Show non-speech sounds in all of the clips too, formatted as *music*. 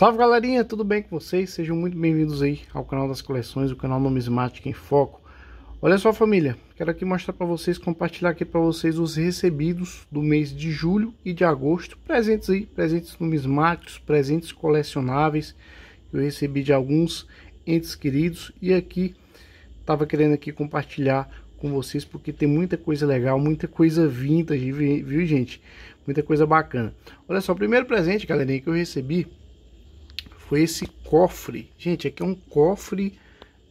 Salve galerinha, tudo bem com vocês? Sejam muito bem-vindos aí ao canal das coleções, o canal Numismática em Foco. Olha só família, quero aqui mostrar para vocês, compartilhar aqui para vocês os recebidos do mês de julho e de agosto, presentes aí, presentes numismáticos, presentes colecionáveis, que eu recebi de alguns entes queridos e aqui tava querendo aqui compartilhar com vocês porque tem muita coisa legal, muita coisa vintage, viu gente? Muita coisa bacana. Olha só, o primeiro presente, galerinha, que eu recebi foi esse cofre. Gente, aqui é um cofre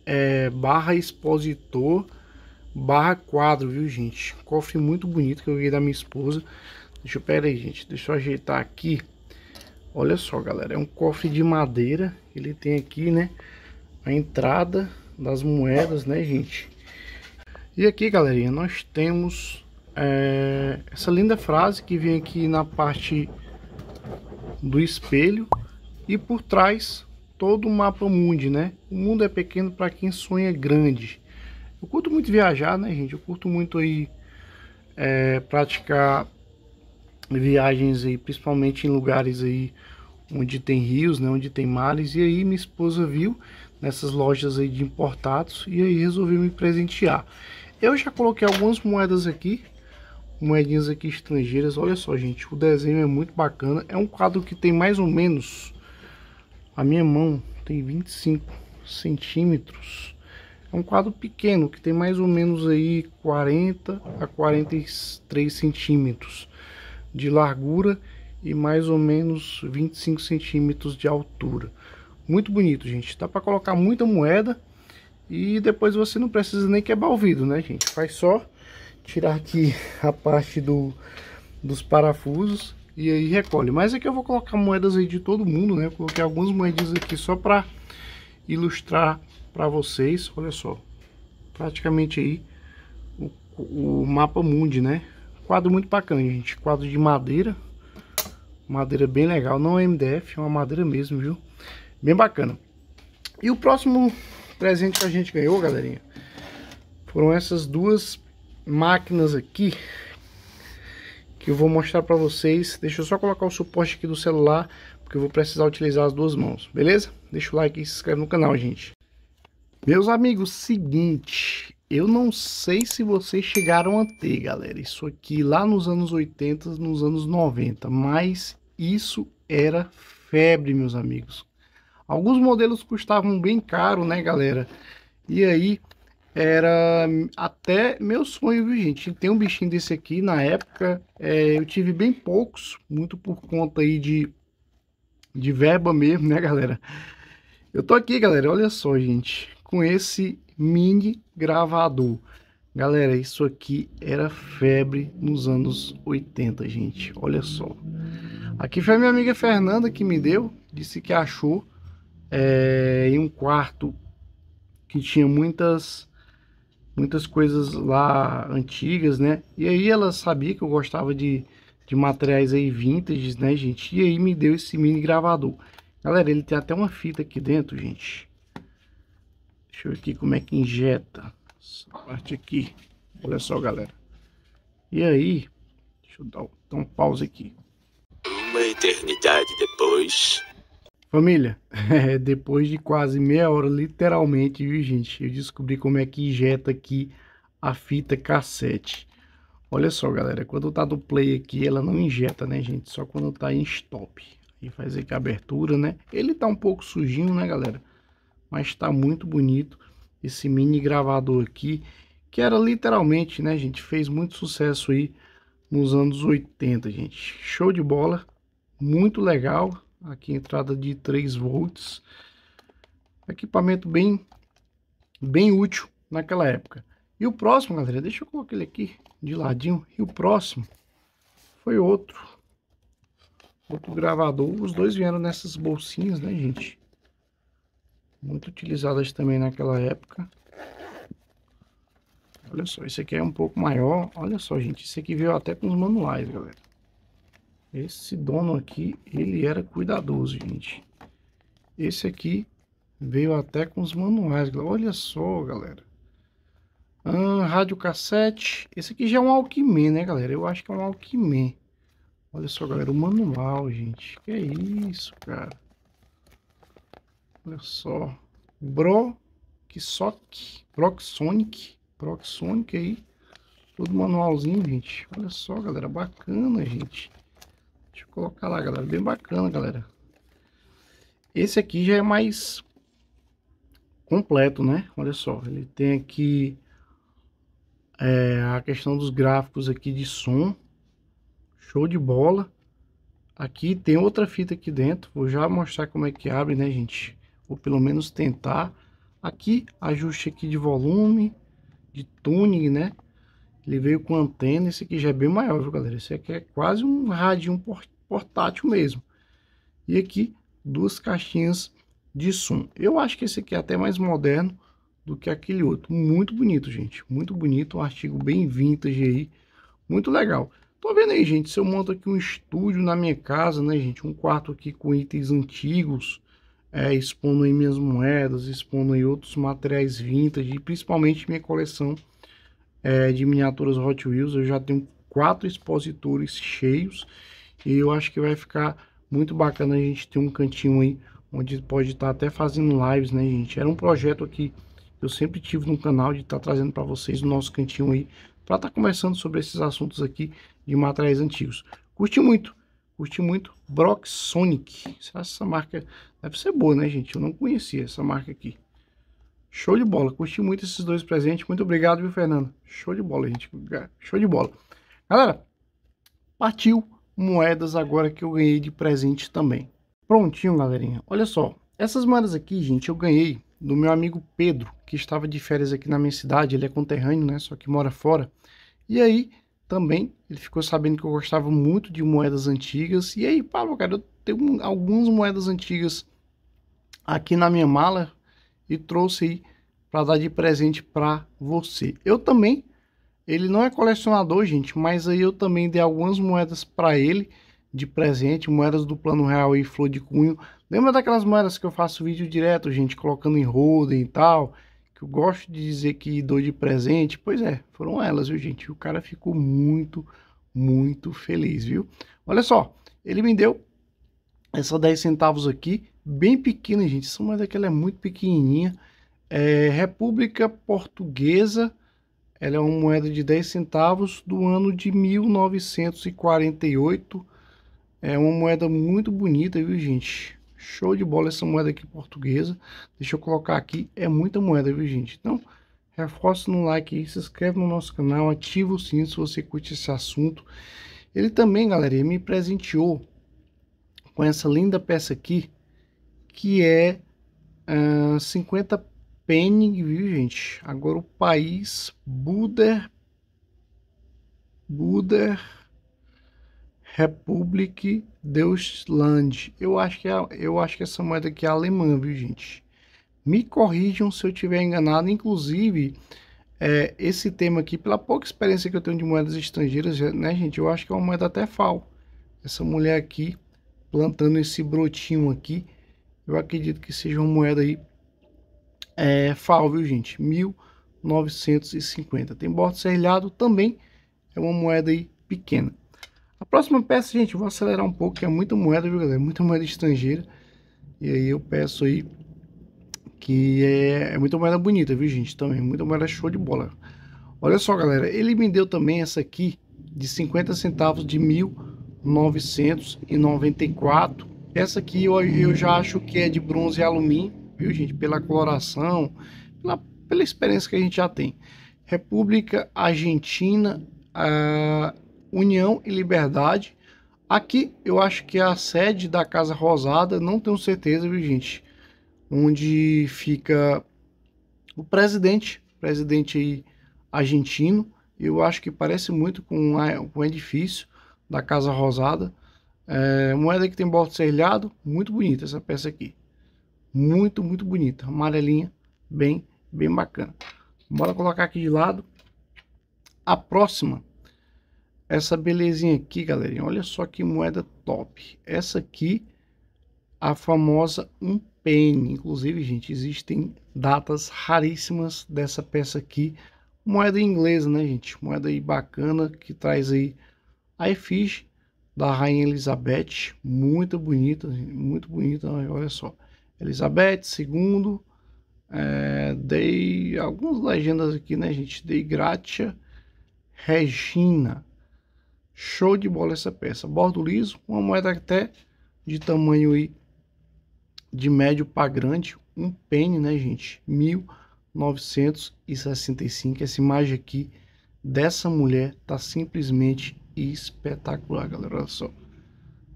é, barra expositor barra quadro, viu, gente? Cofre muito bonito que eu ganhei da minha esposa. Deixa eu, pera aí, gente, deixa eu ajeitar aqui. Olha só, galera, é um cofre de madeira. Ele tem aqui, né, a entrada das moedas, né, gente? E aqui, galerinha, nós temos é, essa linda frase que vem aqui na parte do espelho. E por trás, todo o mapa mundi, né? O mundo é pequeno para quem sonha grande. Eu curto muito viajar, né, gente? Eu curto muito aí é, praticar viagens aí, principalmente em lugares aí onde tem rios, né, onde tem mares. E aí minha esposa viu nessas lojas aí de importados e aí resolveu me presentear. Eu já coloquei algumas moedas aqui, moedinhas aqui estrangeiras. Olha só, gente, o desenho é muito bacana. É um quadro que tem mais ou menos a minha mão tem 25 centímetros. É um quadro pequeno que tem mais ou menos aí 40 a 43 centímetros de largura e mais ou menos 25 centímetros de altura. Muito bonito, gente. Dá para colocar muita moeda e depois você não precisa nem quebrar o vidro, né, gente? Faz só tirar aqui *laughs* a parte do, dos parafusos e aí recolhe. Mas aqui eu vou colocar moedas aí de todo mundo, né? coloquei algumas moedas aqui só para ilustrar para vocês. Olha só, praticamente aí o, o mapa mundi, né? Quadro muito bacana, gente. Quadro de madeira, madeira bem legal. Não é MDF, é uma madeira mesmo, viu? Bem bacana. E o próximo presente que a gente ganhou, galerinha, foram essas duas máquinas aqui que eu vou mostrar para vocês. Deixa eu só colocar o suporte aqui do celular, porque eu vou precisar utilizar as duas mãos, beleza? Deixa o like e se inscreve no canal, gente. Meus amigos, seguinte, eu não sei se vocês chegaram a ter, galera, isso aqui lá nos anos 80, nos anos 90, mas isso era febre, meus amigos. Alguns modelos custavam bem caro, né, galera? E aí, era hum, até meu sonho, viu, gente? Tem um bichinho desse aqui, na época é, eu tive bem poucos, muito por conta aí de, de verba mesmo, né, galera? Eu tô aqui, galera, olha só, gente, com esse mini gravador. Galera, isso aqui era febre nos anos 80, gente, olha só. Aqui foi minha amiga Fernanda que me deu, disse que achou é, em um quarto que tinha muitas muitas coisas lá antigas, né? E aí ela sabia que eu gostava de, de materiais aí vintage, né, gente? E aí me deu esse mini gravador. Galera, ele tem até uma fita aqui dentro, gente. Deixa eu ver aqui como é que injeta essa parte aqui. Olha só, galera. E aí, deixa eu dar, dar um pause aqui. Uma eternidade depois... Família, *laughs* é, depois de quase meia hora, literalmente, viu, gente, eu descobri como é que injeta aqui a fita cassete. Olha só, galera, quando tá do play aqui, ela não injeta, né, gente? Só quando tá em stop. E fazer que a abertura, né? Ele tá um pouco sujinho, né, galera? Mas tá muito bonito esse mini gravador aqui, que era literalmente, né, gente, fez muito sucesso aí nos anos 80, gente. Show de bola, muito legal, aqui entrada de 3 volts equipamento bem bem útil naquela época e o próximo galera deixa eu colocar ele aqui de ladinho e o próximo foi outro outro gravador os dois vieram nessas bolsinhas né gente muito utilizadas também naquela época olha só esse aqui é um pouco maior olha só gente esse aqui veio até com os manuais galera esse dono aqui, ele era cuidadoso, gente. Esse aqui veio até com os manuais. Olha só, galera. rádio cassete. Esse aqui já é um alquimê, né, galera? Eu acho que é um alquimê. Olha só, galera, o manual, gente. Que é isso, cara. Olha só. Broxoc. Broxonic. Broxonic aí. Todo manualzinho, gente. Olha só, galera. Bacana, gente. Deixa eu colocar lá, galera. Bem bacana, galera. Esse aqui já é mais completo, né? Olha só, ele tem aqui é, a questão dos gráficos aqui de som. Show de bola. Aqui tem outra fita aqui dentro. Vou já mostrar como é que abre, né, gente? Ou pelo menos tentar. Aqui, ajuste aqui de volume, de tuning, né? Ele veio com antena, esse aqui já é bem maior, viu, galera? Esse aqui é quase um rádio portátil mesmo. E aqui, duas caixinhas de som. Eu acho que esse aqui é até mais moderno do que aquele outro. Muito bonito, gente. Muito bonito, um artigo bem vintage aí. Muito legal. Tô vendo aí, gente, se eu monto aqui um estúdio na minha casa, né, gente? Um quarto aqui com itens antigos, é, expondo aí minhas moedas, expondo aí outros materiais vintage, e principalmente minha coleção é, de miniaturas Hot Wheels. Eu já tenho quatro expositores cheios e eu acho que vai ficar muito bacana a gente ter um cantinho aí onde pode estar tá até fazendo lives, né, gente? Era um projeto aqui que eu sempre tive no canal de estar tá trazendo para vocês o nosso cantinho aí para estar tá conversando sobre esses assuntos aqui de materiais antigos. Curti muito, curti muito Brock Sonic. Essa marca deve ser boa, né, gente? Eu não conhecia essa marca aqui. Show de bola. Curti muito esses dois presentes. Muito obrigado, viu, Fernando? Show de bola, gente. Show de bola. Galera, partiu moedas agora que eu ganhei de presente também. Prontinho, galerinha. Olha só. Essas moedas aqui, gente, eu ganhei do meu amigo Pedro, que estava de férias aqui na minha cidade. Ele é conterrâneo, né? Só que mora fora. E aí, também, ele ficou sabendo que eu gostava muito de moedas antigas. E aí, Paulo, cara, eu tenho algumas moedas antigas aqui na minha mala e trouxe aí para dar de presente para você. Eu também, ele não é colecionador, gente, mas aí eu também dei algumas moedas para ele de presente, moedas do Plano Real e Flor de Cunho. Lembra daquelas moedas que eu faço vídeo direto, gente, colocando em roda e tal, que eu gosto de dizer que dou de presente? Pois é, foram elas, viu, gente? O cara ficou muito, muito feliz, viu? Olha só, ele me deu essa 10 centavos aqui, bem pequena, gente. São mais daquela é muito pequenininha. É, República Portuguesa, ela é uma moeda de 10 centavos do ano de 1948. É uma moeda muito bonita, viu, gente? Show de bola essa moeda aqui portuguesa. Deixa eu colocar aqui, é muita moeda, viu, gente? Então, reforça no like, se inscreve no nosso canal, ativa o sininho se você curte esse assunto. Ele também, galera, me presenteou com essa linda peça aqui, que é uh, ah, 50 penning, viu, gente? Agora o país Buder Buder Republic Deutschland. Eu acho que é, eu acho que essa moeda aqui é alemã, viu, gente? Me corrijam se eu tiver enganado, inclusive é, esse tema aqui, pela pouca experiência que eu tenho de moedas estrangeiras, né, gente? Eu acho que é uma moeda até fal. Essa mulher aqui plantando esse brotinho aqui eu acredito que seja uma moeda aí é, FAO, viu gente? 1950. Tem bordo serrilhado também, é uma moeda aí pequena. A próxima peça, gente, vou acelerar um pouco, que é muita moeda, viu galera? Muita moeda estrangeira. E aí eu peço aí que é, é muita moeda bonita, viu gente? Também, muita moeda show de bola. Olha só, galera, ele me deu também essa aqui de 50 centavos de 1994 essa aqui eu, eu já acho que é de bronze e alumínio, viu, gente? Pela coloração, pela, pela experiência que a gente já tem. República Argentina, União e Liberdade. Aqui eu acho que é a sede da Casa Rosada, não tenho certeza, viu, gente? Onde fica o presidente, presidente argentino. Eu acho que parece muito com o edifício da Casa Rosada. É, moeda que tem bordo serrilhado, muito bonita essa peça aqui. Muito, muito bonita. Amarelinha, bem, bem bacana. Bora colocar aqui de lado. A próxima, essa belezinha aqui, galerinha. Olha só que moeda top. Essa aqui, a famosa um penny. Inclusive, gente, existem datas raríssimas dessa peça aqui. Moeda inglesa, né, gente? Moeda aí bacana que traz aí a fish da Rainha Elizabeth, muito bonita, muito bonita, olha só. Elizabeth II, é, dei algumas legendas aqui, né, gente? Dei Gratia, Regina, show de bola essa peça. Bordo liso, uma moeda até de tamanho aí de médio para grande, um pene, né, gente? 1965. Essa imagem aqui dessa mulher tá simplesmente espetacular, galera. Olha só.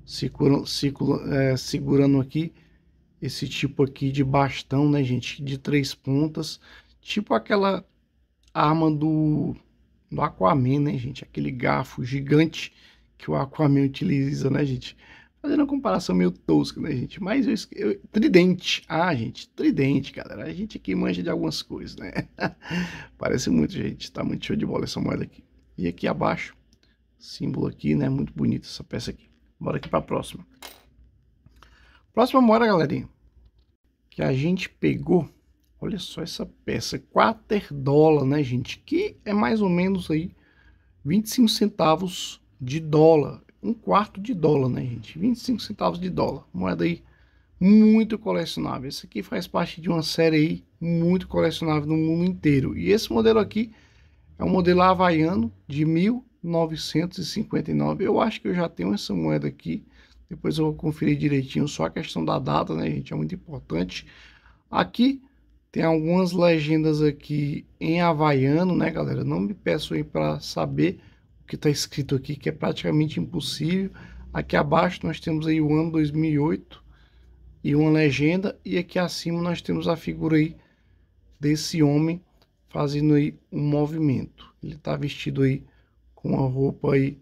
Segura, é, segurando aqui esse tipo aqui de bastão, né, gente? De três pontas. Tipo aquela arma do, do Aquaman, né, gente? Aquele garfo gigante que o Aquaman utiliza, né, gente? Fazendo uma comparação meio tosca, né, gente? Mas eu, eu, tridente. Ah, gente, tridente, galera. A gente aqui manja de algumas coisas, né? *laughs* Parece muito, gente. Tá muito show de bola essa moeda aqui. E aqui abaixo símbolo aqui, né? Muito bonita essa peça aqui. Bora aqui para a próxima. Próxima mora, galerinha. Que a gente pegou. Olha só essa peça. Quater dólar, né, gente? Que é mais ou menos aí 25 centavos de dólar. Um quarto de dólar, né, gente? 25 centavos de dólar. Moeda aí muito colecionável. Esse aqui faz parte de uma série aí muito colecionável no mundo inteiro. E esse modelo aqui é um modelo havaiano de 1000 959. Eu acho que eu já tenho essa moeda aqui. Depois eu vou conferir direitinho só a questão da data, né, gente? É muito importante. Aqui tem algumas legendas aqui em havaiano, né, galera? Não me peço aí para saber o que está escrito aqui, que é praticamente impossível. Aqui abaixo nós temos aí o ano 2008 e uma legenda. E aqui acima nós temos a figura aí desse homem fazendo aí um movimento. Ele está vestido aí com uma roupa aí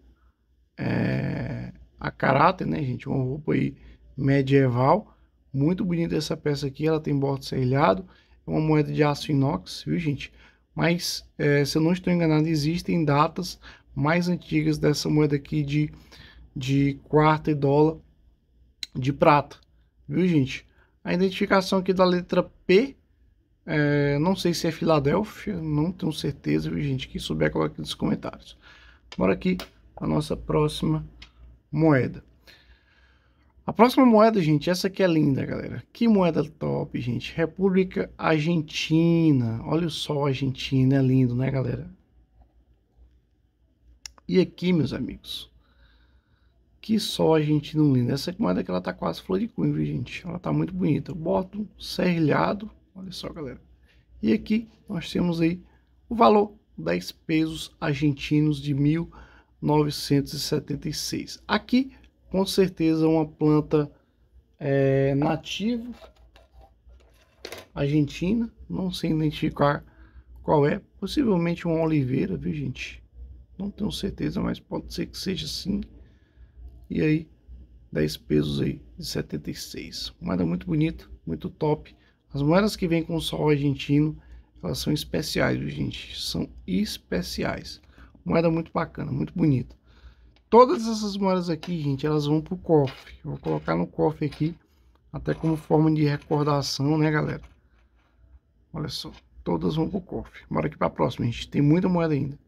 é, a caráter, né, gente? Uma roupa aí medieval. Muito bonita essa peça aqui, ela tem bordo serrilhado, é uma moeda de aço inox, viu, gente? Mas, é, se eu não estou enganado, existem datas mais antigas dessa moeda aqui de, de quarta e dólar de prata, viu, gente? A identificação aqui da letra P, é, não sei se é Filadélfia, não tenho certeza, viu, gente? Que souber, coloque nos comentários. Bora aqui a nossa próxima moeda. A próxima moeda, gente, essa aqui é linda, galera. Que moeda top, gente. República Argentina. Olha o sol argentino, é lindo, né, galera? E aqui, meus amigos, que sol argentino lindo. Essa é moeda que ela tá quase flor de cunho, gente? Ela tá muito bonita. Eu boto um serrilhado, olha só, galera. E aqui nós temos aí o valor 10 pesos argentinos de 1976. Aqui, com certeza, uma planta é, nativa argentina, não sei identificar qual é, possivelmente uma oliveira, viu gente? Não tenho certeza, mas pode ser que seja sim. E aí, 10 pesos aí de 76. Moeda muito bonita, muito top. As moedas que vem com o sol argentino elas são especiais, viu, gente? São especiais. Moeda muito bacana, muito bonita. Todas essas moedas aqui, gente, elas vão pro cofre. Eu vou colocar no cofre aqui, até como forma de recordação, né, galera? Olha só, todas vão pro cofre. Bora aqui pra próxima, gente. Tem muita moeda ainda.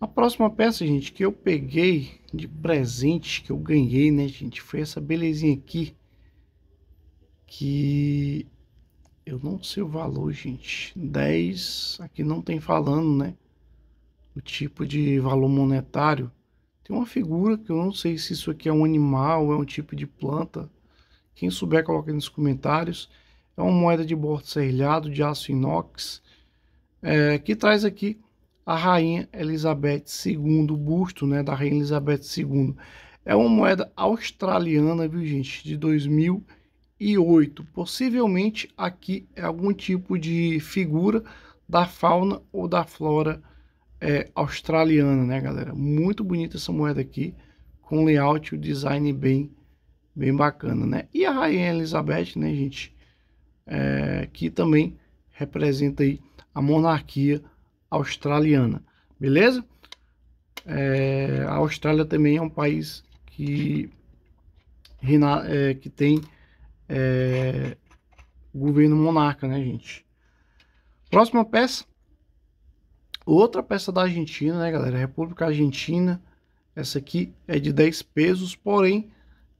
A próxima peça, gente, que eu peguei de presente, que eu ganhei, né, gente, foi essa belezinha aqui. Que eu não sei o valor, gente. 10, aqui não tem falando, né? O tipo de valor monetário. Tem uma figura que eu não sei se isso aqui é um animal, é um tipo de planta. Quem souber, coloca nos comentários. É uma moeda de bordo serrilhado, de aço inox, é, que traz aqui a rainha Elizabeth II, o busto né, da rainha Elizabeth II. É uma moeda australiana, viu gente, de 2000 e 8. Possivelmente aqui é algum tipo de figura da fauna ou da flora é, australiana, né, galera? Muito bonita essa moeda aqui, com layout e design bem, bem bacana, né? E a Rainha Elizabeth, né, gente, é, que também representa aí a monarquia australiana, beleza? É, a Austrália também é um país que, é, que tem é, governo monarca, né, gente? Próxima peça. Outra peça da Argentina, né, galera? República Argentina. Essa aqui é de 10 pesos, porém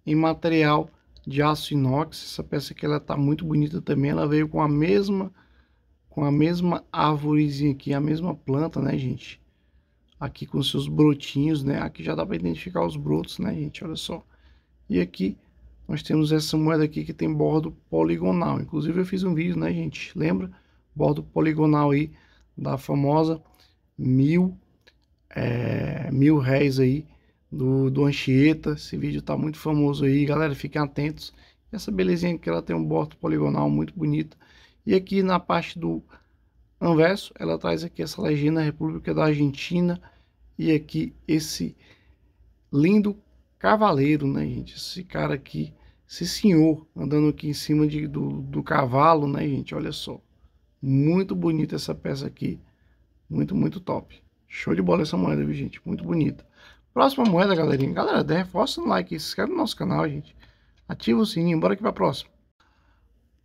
em material de aço inox. Essa peça aqui ela tá muito bonita também. Ela veio com a mesma com a mesma árvorezinha aqui, a mesma planta, né, gente? Aqui com seus brotinhos, né? Aqui já dá para identificar os brotos, né, gente? Olha só. E aqui nós temos essa moeda aqui que tem bordo poligonal. Inclusive eu fiz um vídeo, né, gente? Lembra? Bordo poligonal aí da famosa mil, é, mil réis aí do, do Anchieta. Esse vídeo tá muito famoso aí, galera. Fiquem atentos. Essa belezinha aqui, ela tem um bordo poligonal muito bonito. E aqui na parte do anverso, ela traz aqui essa legenda República da Argentina. E aqui esse lindo cavaleiro, né, gente? Esse cara aqui esse senhor andando aqui em cima de, do, do cavalo, né, gente? Olha só. Muito bonita essa peça aqui. Muito, muito top. Show de bola essa moeda, viu, gente? Muito bonita. Próxima moeda, galerinha. Galera, reforça no like, se inscreve no nosso canal, gente. Ativa o sininho, bora aqui pra próxima.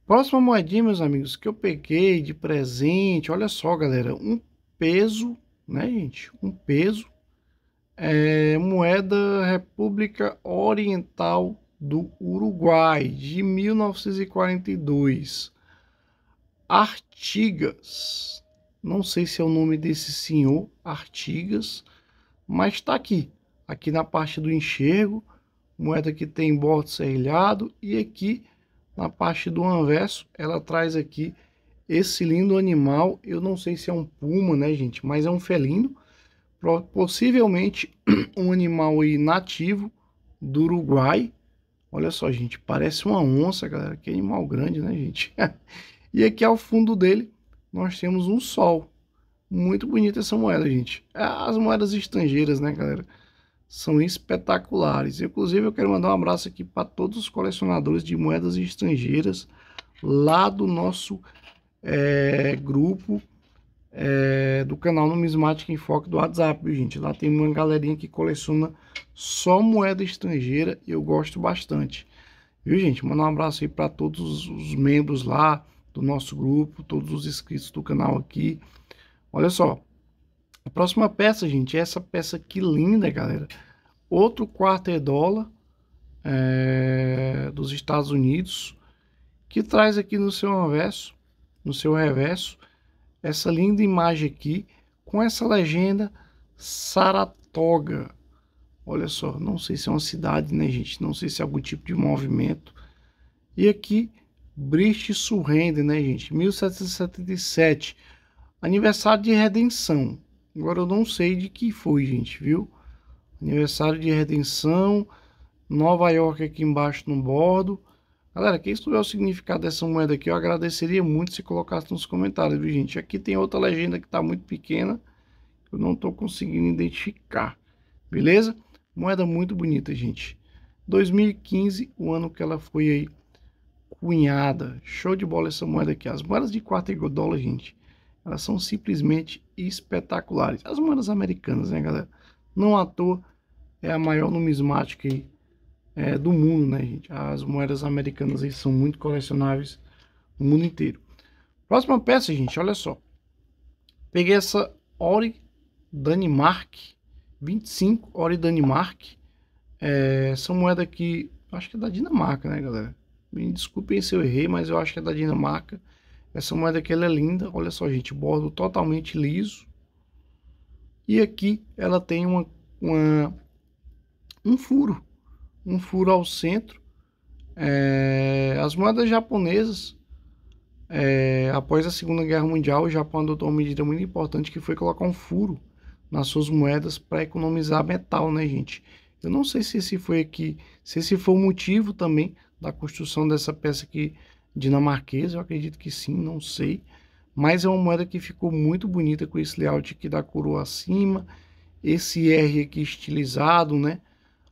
Próxima moedinha, meus amigos, que eu peguei de presente. Olha só, galera. Um peso, né, gente? Um peso. É, moeda República Oriental do Uruguai, de 1942. Artigas. Não sei se é o nome desse senhor, Artigas, mas está aqui. Aqui na parte do enxergo, moeda que tem bordo serrilhado e aqui na parte do anverso, ela traz aqui esse lindo animal. Eu não sei se é um puma, né, gente, mas é um felino, possivelmente *clears throat* um animal aí nativo do Uruguai, Olha só, gente, parece uma onça, galera. Que animal grande, né, gente? *laughs* e aqui ao fundo dele, nós temos um sol. Muito bonita essa moeda, gente. É, as moedas estrangeiras, né, galera? São espetaculares. Inclusive, eu quero mandar um abraço aqui para todos os colecionadores de moedas estrangeiras lá do nosso é, grupo é, do canal Numismática em Foco do WhatsApp, viu, gente? Lá tem uma galerinha que coleciona só moeda estrangeira e eu gosto bastante. Viu, gente? Mandar um abraço aí para todos os membros lá do nosso grupo, todos os inscritos do canal aqui. Olha só, a próxima peça, gente, é essa peça que linda, galera. Outro quarto é dólar é, dos Estados Unidos, que traz aqui no seu reverso, no seu reverso, essa linda imagem aqui com essa legenda Saratoga. Olha só, não sei se é uma cidade, né, gente? Não sei se é algum tipo de movimento. E aqui, Brist Surrender, né, gente? 1777. Aniversário de redenção. Agora eu não sei de que foi, gente, viu? Aniversário de redenção. Nova York aqui embaixo no bordo. Galera, quem souber o significado dessa moeda aqui, eu agradeceria muito se colocasse nos comentários, viu, gente? Aqui tem outra legenda que está muito pequena, eu não estou conseguindo identificar, beleza? Moeda muito bonita, gente. 2015, o ano que ela foi aí cunhada. Show de bola essa moeda aqui. As moedas de 4 dólar, gente, elas são simplesmente espetaculares. As moedas americanas, né, galera? Não à toa é a maior numismática aí é, do mundo, né, gente? As moedas americanas aí são muito colecionáveis no mundo inteiro. Próxima peça, gente, olha só. Peguei essa Ori Danimark, 25 Ori Danimark. É, essa moeda aqui, acho que é da Dinamarca, né, galera? Me desculpem se eu errei, mas eu acho que é da Dinamarca. Essa moeda aqui ela é linda, olha só, gente, bordo totalmente liso. E aqui ela tem uma, uma um furo um furo ao centro. É, as moedas japonesas, é, após a Segunda Guerra Mundial, o Japão adotou uma medida muito importante que foi colocar um furo nas suas moedas para economizar metal, né, gente? Eu não sei se esse foi aqui, se esse foi o motivo também da construção dessa peça aqui dinamarquesa, eu acredito que sim, não sei. Mas é uma moeda que ficou muito bonita com esse layout aqui da coroa acima, esse R aqui estilizado, né?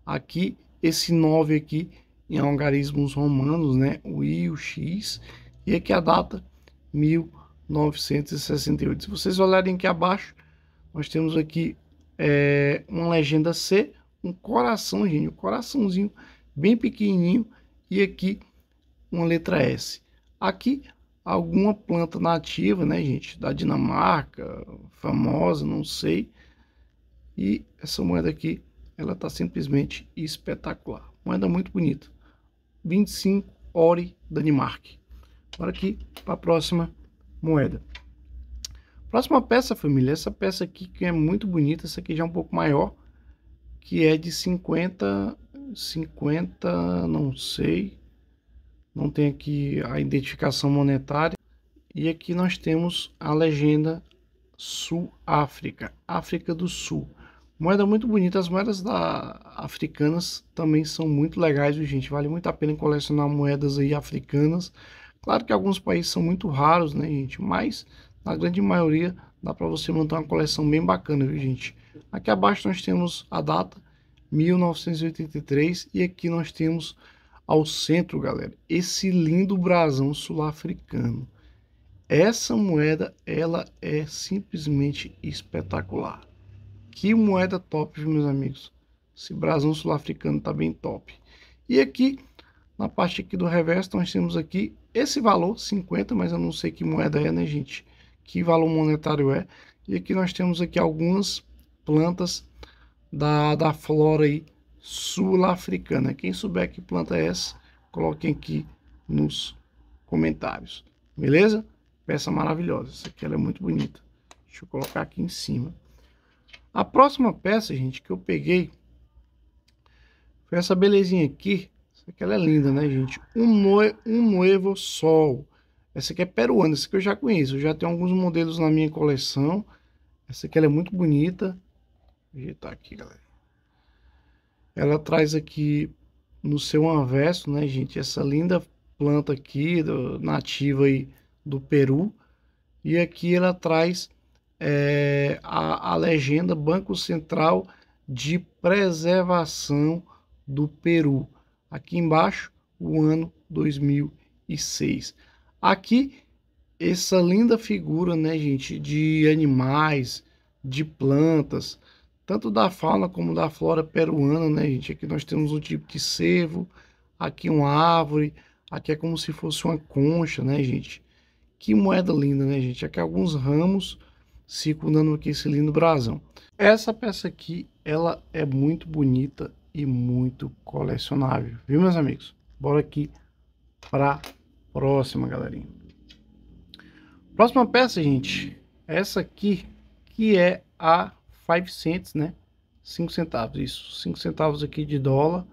Aqui esse 9 aqui em algarismos romanos, né? O I, o X. E aqui a data, 1968. Se vocês olharem aqui abaixo, nós temos aqui é, uma legenda C, um coração, gente, um coraçãozinho bem pequenininho. E aqui uma letra S. Aqui alguma planta nativa, né, gente? Da Dinamarca, famosa, não sei. E essa moeda aqui ela está simplesmente espetacular. Moeda muito bonita. 25 Ori Danimarque. agora aqui para a próxima moeda. Próxima peça, família, essa peça aqui que é muito bonita, essa aqui já é um pouco maior, que é de 50, 50, não sei, não tem aqui a identificação monetária. E aqui nós temos a legenda Sul África, África do Sul. Moeda muito bonita, as moedas da... africanas também são muito legais, gente. Vale muito a pena colecionar moedas aí africanas. Claro que alguns países são muito raros, né, gente? Mas na grande maioria dá para você montar uma coleção bem bacana, viu, gente? Aqui abaixo nós temos a data 1983 e aqui nós temos ao centro, galera, esse lindo brasão sul-africano. Essa moeda, ela é simplesmente espetacular. Que moeda top, meus amigos. Esse brasão sul-africano tá bem top. E aqui, na parte aqui do reverso, nós temos aqui esse valor, 50, mas eu não sei que moeda é, né, gente? Que valor monetário é. E aqui nós temos aqui algumas plantas da, da flora aí sul-africana. Quem souber que planta é essa, coloquem aqui nos comentários. Beleza? Peça maravilhosa. Essa aqui ela é muito bonita. Deixa eu colocar aqui em cima. A próxima peça, gente, que eu peguei foi essa belezinha aqui. Essa aqui ela é linda, né, gente? Um, moevo um Sol. Essa aqui é peruana, essa que eu já conheço. Eu já tenho alguns modelos na minha coleção. Essa aqui ela é muito bonita. Vou aqui, galera. Ela traz aqui no seu anverso, né, gente? Essa linda planta aqui, do, nativa aí do Peru. E aqui ela traz é, a, a legenda Banco Central de Preservação do Peru. Aqui embaixo, o ano 2006. Aqui, essa linda figura, né, gente, de animais, de plantas, tanto da fauna como da flora peruana, né, gente? Aqui nós temos um tipo de cervo, aqui uma árvore, aqui é como se fosse uma concha, né, gente? Que moeda linda, né, gente? Aqui alguns ramos circundando aqui esse lindo brasão. Essa peça aqui, ela é muito bonita e muito colecionável, viu meus amigos? Bora aqui para próxima, galerinha. Próxima peça, gente, essa aqui, que é a 5 cents, né? 5 centavos, isso, 5 centavos aqui de dólar.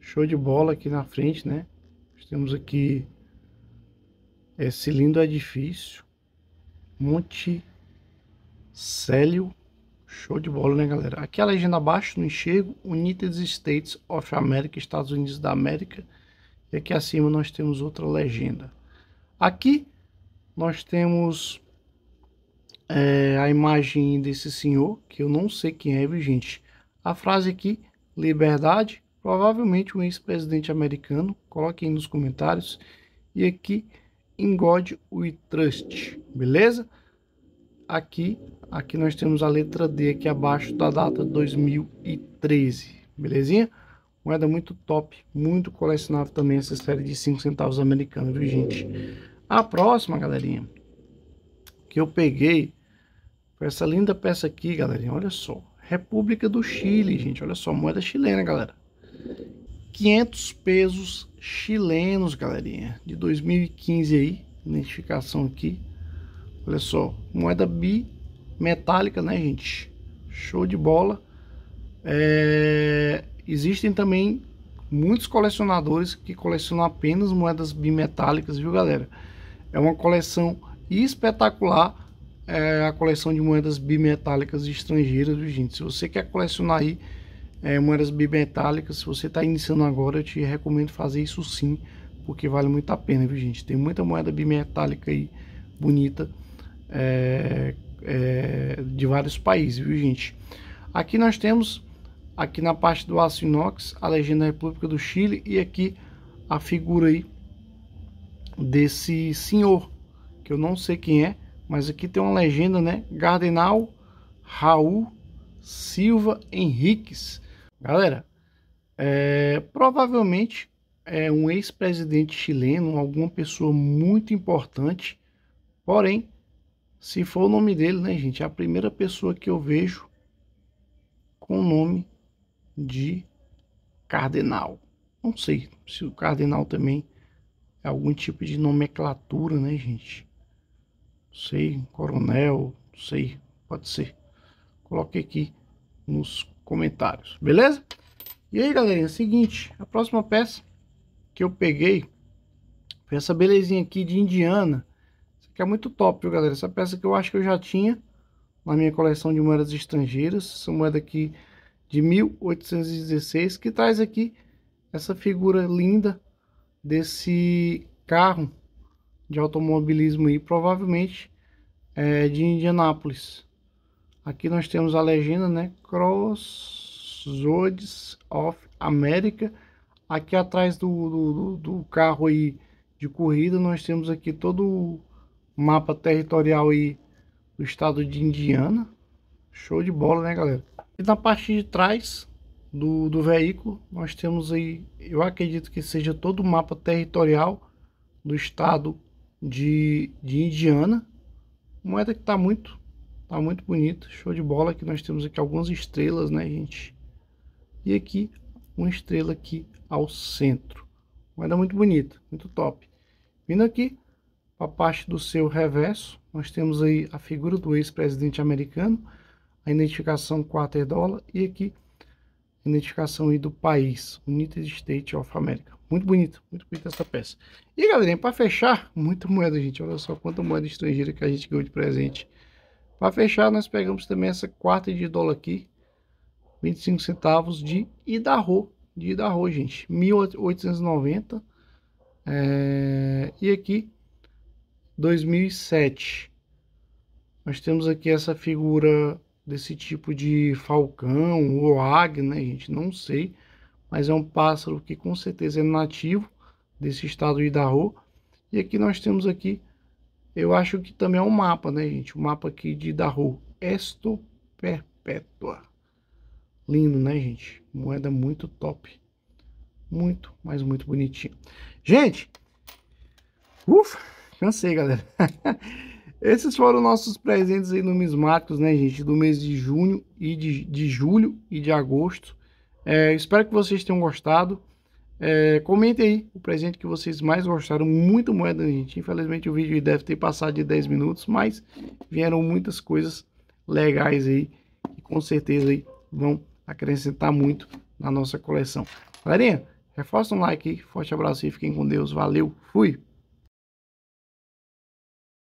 Show de bola aqui na frente, né? temos aqui esse lindo edifício, Monte Célio. Show de bola, né, galera? Aqui é a legenda abaixo, no enxergo, United States of America, Estados Unidos da América. E aqui acima nós temos outra legenda. Aqui nós temos é, a imagem desse senhor, que eu não sei quem é, viu, gente? A frase aqui, liberdade, provavelmente um ex-presidente americano. Coloquem aí nos comentários. E aqui, in God we trust, beleza? Aqui Aqui nós temos a letra D aqui é abaixo da data 2013, belezinha? Moeda muito top, muito colecionável também essa série de 5 centavos americanos, viu gente? A próxima, galerinha, que eu peguei foi essa linda peça aqui, galerinha, olha só. República do Chile, gente, olha só, moeda chilena, galera. 500 pesos chilenos, galerinha, de 2015 aí, identificação aqui. Olha só, moeda bi metálica, né, gente? Show de bola. É... Existem também muitos colecionadores que colecionam apenas moedas bimetálicas, viu, galera? É uma coleção espetacular é, a coleção de moedas bimetálicas estrangeiras, viu, gente? Se você quer colecionar aí é, moedas bimetálicas, se você está iniciando agora, eu te recomendo fazer isso sim, porque vale muito a pena, viu, gente? Tem muita moeda bimetálica aí bonita. É, é, de vários países, viu gente? Aqui nós temos, aqui na parte do aço inox, a legenda da República do Chile e aqui a figura aí desse senhor, que eu não sei quem é, mas aqui tem uma legenda, né? Gardenal Raul Silva Henriques. Galera, é, provavelmente é um ex-presidente chileno, alguma pessoa muito importante, porém se for o nome dele, né, gente? É a primeira pessoa que eu vejo com o nome de cardenal. Não sei se o cardenal também é algum tipo de nomenclatura, né, gente? Não sei, coronel, não sei, pode ser. Coloque aqui nos comentários, beleza? E aí, galerinha, é seguinte, a próxima peça que eu peguei foi essa belezinha aqui de Indiana que é muito top, viu, galera? Essa peça que eu acho que eu já tinha na minha coleção de moedas estrangeiras. Essa moeda aqui de 1816, que traz aqui essa figura linda desse carro de automobilismo aí, provavelmente é, de Indianápolis. Aqui nós temos a legenda, né? Crossroads of America. Aqui atrás do, do, do carro aí de corrida, nós temos aqui todo mapa territorial aí do estado de Indiana. Show de bola, né, galera? E na parte de trás do, do veículo, nós temos aí, eu acredito que seja todo o mapa territorial do estado de, de Indiana. Moeda que tá muito, tá muito bonita, show de bola. Aqui nós temos aqui algumas estrelas, né, gente? E aqui uma estrela aqui ao centro. Moeda muito bonita, muito top. Vindo aqui, a parte do seu reverso, nós temos aí a figura do ex-presidente americano, a identificação e dólar e aqui a identificação aí do país, United States of America. Muito bonito, muito bonita essa peça. E galerinha, para fechar, muita moeda, gente. Olha só quanta moeda estrangeira que a gente ganhou de presente. Para fechar, nós pegamos também essa quarta de dólar aqui, 25 centavos de Idaho, de Idaho, gente, 1890. É... Eh, e aqui 2007. Nós temos aqui essa figura desse tipo de falcão ou águia, né, gente? Não sei, mas é um pássaro que com certeza é nativo desse estado de Idaho. E aqui nós temos aqui, eu acho que também é um mapa, né, gente? O um mapa aqui de Idaho, Esto Perpétua. Lindo, né, gente? Moeda muito top. Muito, mas muito bonitinho. Gente, ufa! Cansei, galera. *laughs* Esses foram nossos presentes aí numismáticos, né, gente? Do mês de junho e de, de julho e de agosto. É, espero que vocês tenham gostado. É, comentem aí o presente que vocês mais gostaram. Muita moeda, gente. Infelizmente o vídeo deve ter passado de 10 minutos, mas vieram muitas coisas legais aí. e com certeza aí vão acrescentar muito na nossa coleção. Galerinha, reforça um like aí. Forte abraço e fiquem com Deus. Valeu, fui!